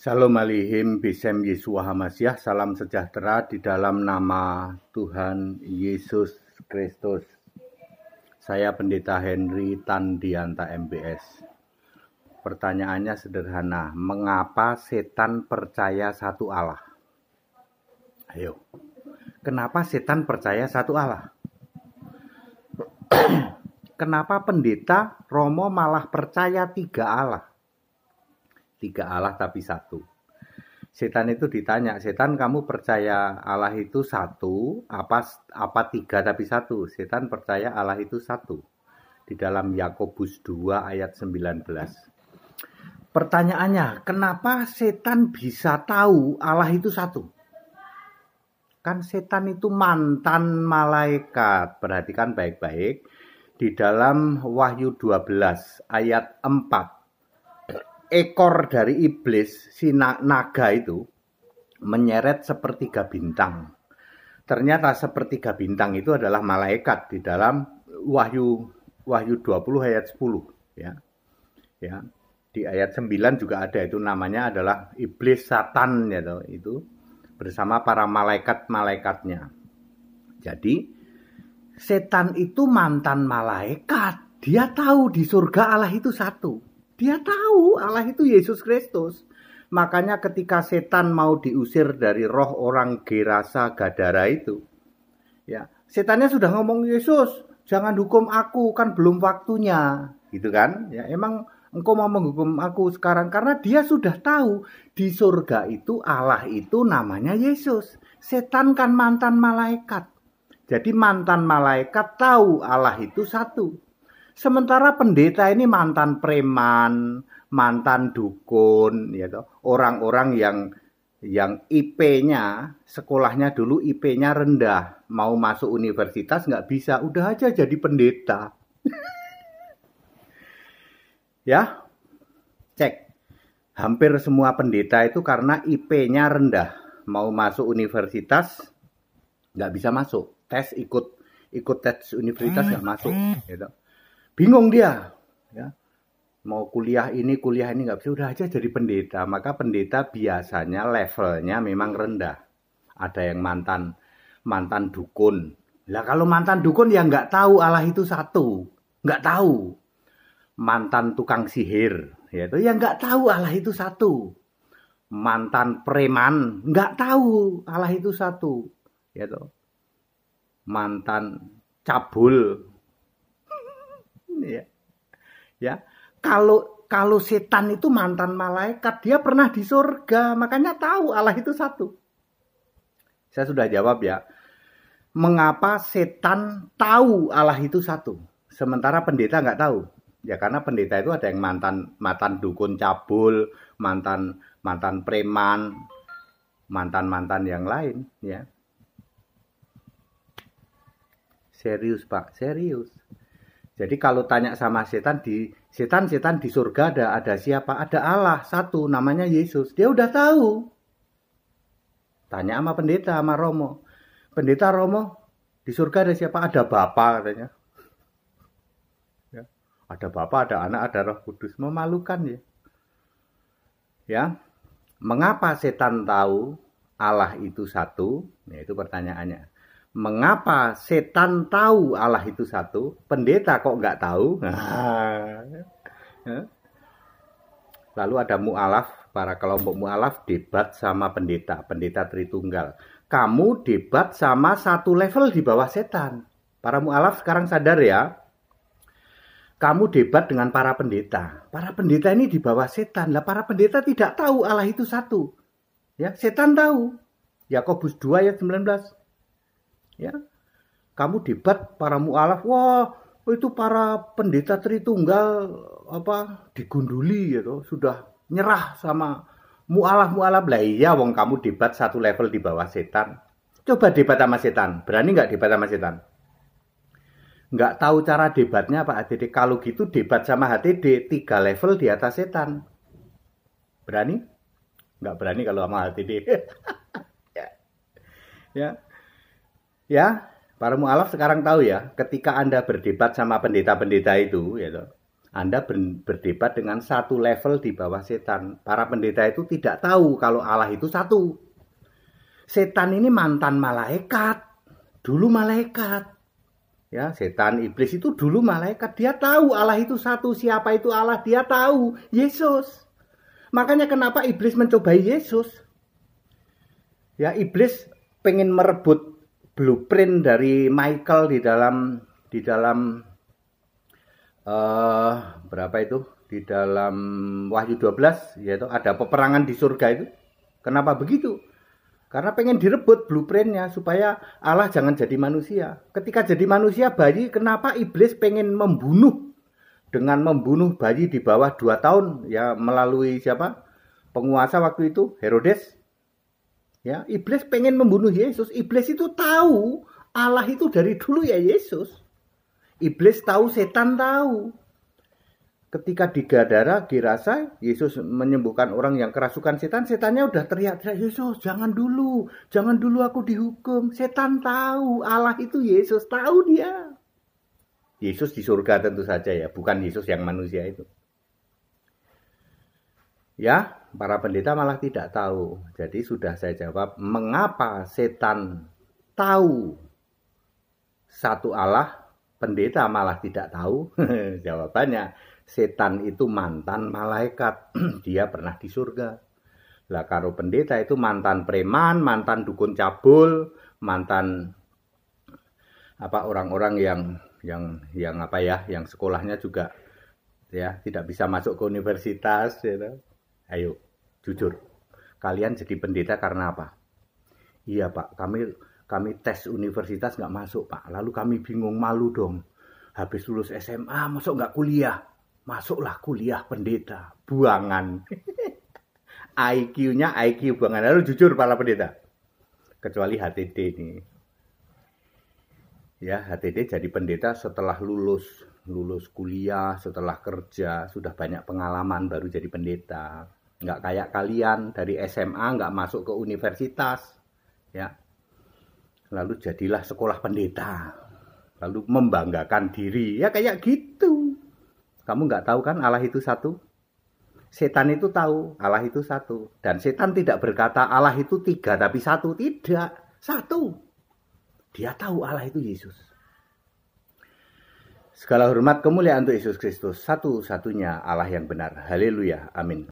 Salam alihim bisem Yesua Hamasyah, salam sejahtera di dalam nama Tuhan Yesus Kristus. Saya Pendeta Henry Tandianta MBS. Pertanyaannya sederhana, mengapa setan percaya satu Allah? Ayo, kenapa setan percaya satu Allah? kenapa pendeta Romo malah percaya tiga Allah? tiga Allah tapi satu. Setan itu ditanya, setan kamu percaya Allah itu satu, apa apa tiga tapi satu? Setan percaya Allah itu satu. Di dalam Yakobus 2 ayat 19. Pertanyaannya, kenapa setan bisa tahu Allah itu satu? Kan setan itu mantan malaikat. Perhatikan baik-baik. Di dalam Wahyu 12 ayat 4 ekor dari iblis si naga itu menyeret sepertiga bintang. Ternyata sepertiga bintang itu adalah malaikat di dalam Wahyu Wahyu 20 ayat 10 ya. Ya. Di ayat 9 juga ada itu namanya adalah iblis setan ya gitu, itu bersama para malaikat-malaikatnya. Jadi setan itu mantan malaikat. Dia tahu di surga Allah itu satu. Dia tahu Allah itu Yesus Kristus. Makanya ketika setan mau diusir dari roh orang Gerasa Gadara itu, ya, setannya sudah ngomong Yesus, jangan hukum aku, kan belum waktunya, gitu kan? Ya, emang engkau mau menghukum aku sekarang karena dia sudah tahu di surga itu Allah itu namanya Yesus. Setan kan mantan malaikat. Jadi mantan malaikat tahu Allah itu satu. Sementara pendeta ini mantan preman, mantan dukun, ya gitu. orang-orang yang yang IP-nya sekolahnya dulu IP-nya rendah, mau masuk universitas nggak bisa, udah aja jadi pendeta. ya, cek. Hampir semua pendeta itu karena IP-nya rendah, mau masuk universitas nggak bisa masuk, tes ikut ikut tes universitas nggak masuk, gitu bingung dia ya mau kuliah ini kuliah ini nggak bisa udah aja jadi pendeta maka pendeta biasanya levelnya memang rendah ada yang mantan mantan dukun lah kalau mantan dukun ya nggak tahu Allah itu satu nggak tahu mantan tukang sihir ya itu ya nggak tahu Allah itu satu mantan preman nggak tahu Allah itu satu ya itu mantan cabul ya kalau kalau setan itu mantan malaikat dia pernah di surga makanya tahu Allah itu satu saya sudah jawab ya mengapa setan tahu Allah itu satu sementara pendeta nggak tahu ya karena pendeta itu ada yang mantan mantan dukun cabul mantan mantan preman mantan mantan yang lain ya serius pak serius jadi kalau tanya sama setan di setan-setan di surga ada ada siapa? Ada Allah satu namanya Yesus. Dia udah tahu. Tanya sama pendeta sama Romo. Pendeta Romo di surga ada siapa? Ada Bapa katanya. Ya. Ada Bapa, ada Anak, ada Roh Kudus. Memalukan ya. Ya. Mengapa setan tahu Allah itu satu? Ya, itu pertanyaannya mengapa setan tahu Allah itu satu, pendeta kok nggak tahu? Nah, eh. Lalu ada mu'alaf, para kelompok mu'alaf debat sama pendeta, pendeta Tritunggal. Kamu debat sama satu level di bawah setan. Para mu'alaf sekarang sadar ya, kamu debat dengan para pendeta. Para pendeta ini di bawah setan. Lah para pendeta tidak tahu Allah itu satu. Ya, setan tahu. Yakobus 2 ayat 19 ya kamu debat para mualaf wah itu para pendeta Tritunggal apa digunduli gitu sudah nyerah sama mualaf mualaf lah iya wong kamu debat satu level di bawah setan coba debat sama setan berani nggak debat sama setan nggak tahu cara debatnya Pak Htd. kalau gitu debat sama HTD tiga level di atas setan berani nggak berani kalau sama HTD ya, ya ya para mualaf sekarang tahu ya ketika anda berdebat sama pendeta-pendeta itu ya anda berdebat dengan satu level di bawah setan para pendeta itu tidak tahu kalau Allah itu satu setan ini mantan malaikat dulu malaikat ya setan iblis itu dulu malaikat dia tahu Allah itu satu siapa itu Allah dia tahu Yesus makanya kenapa iblis mencobai Yesus ya iblis pengen merebut blueprint dari Michael di dalam di dalam uh, berapa itu di dalam Wahyu 12 yaitu ada peperangan di surga itu kenapa begitu karena pengen direbut blueprintnya supaya Allah jangan jadi manusia ketika jadi manusia bayi kenapa iblis pengen membunuh dengan membunuh bayi di bawah dua tahun ya melalui siapa penguasa waktu itu Herodes Ya, iblis pengen membunuh Yesus. Iblis itu tahu Allah itu dari dulu ya Yesus. Iblis tahu, setan tahu. Ketika di Gadara, dirasa Yesus menyembuhkan orang yang kerasukan setan, setannya udah teriak-teriak, Yesus jangan dulu, jangan dulu aku dihukum. Setan tahu, Allah itu Yesus, tahu dia. Yesus di surga tentu saja ya, bukan Yesus yang manusia itu. Ya, para pendeta malah tidak tahu. Jadi sudah saya jawab, mengapa setan tahu satu Allah, pendeta malah tidak tahu? Jawabannya, setan itu mantan malaikat. Dia pernah di surga. Lah karo pendeta itu mantan preman, mantan dukun cabul, mantan apa orang-orang yang yang yang apa ya, yang sekolahnya juga ya tidak bisa masuk ke universitas gitu. Ayo, jujur. Kalian jadi pendeta karena apa? Iya pak, kami kami tes universitas nggak masuk pak. Lalu kami bingung malu dong. Habis lulus SMA masuk nggak kuliah? Masuklah kuliah pendeta. Buangan. IQ-nya IQ buangan. Lalu jujur para pendeta. Kecuali HTD ini. Ya, HTD jadi pendeta setelah lulus lulus kuliah, setelah kerja, sudah banyak pengalaman baru jadi pendeta nggak kayak kalian dari SMA nggak masuk ke universitas ya lalu jadilah sekolah pendeta lalu membanggakan diri ya kayak gitu kamu nggak tahu kan Allah itu satu setan itu tahu Allah itu satu dan setan tidak berkata Allah itu tiga tapi satu tidak satu dia tahu Allah itu Yesus segala hormat kemuliaan untuk Yesus Kristus satu-satunya Allah yang benar haleluya amin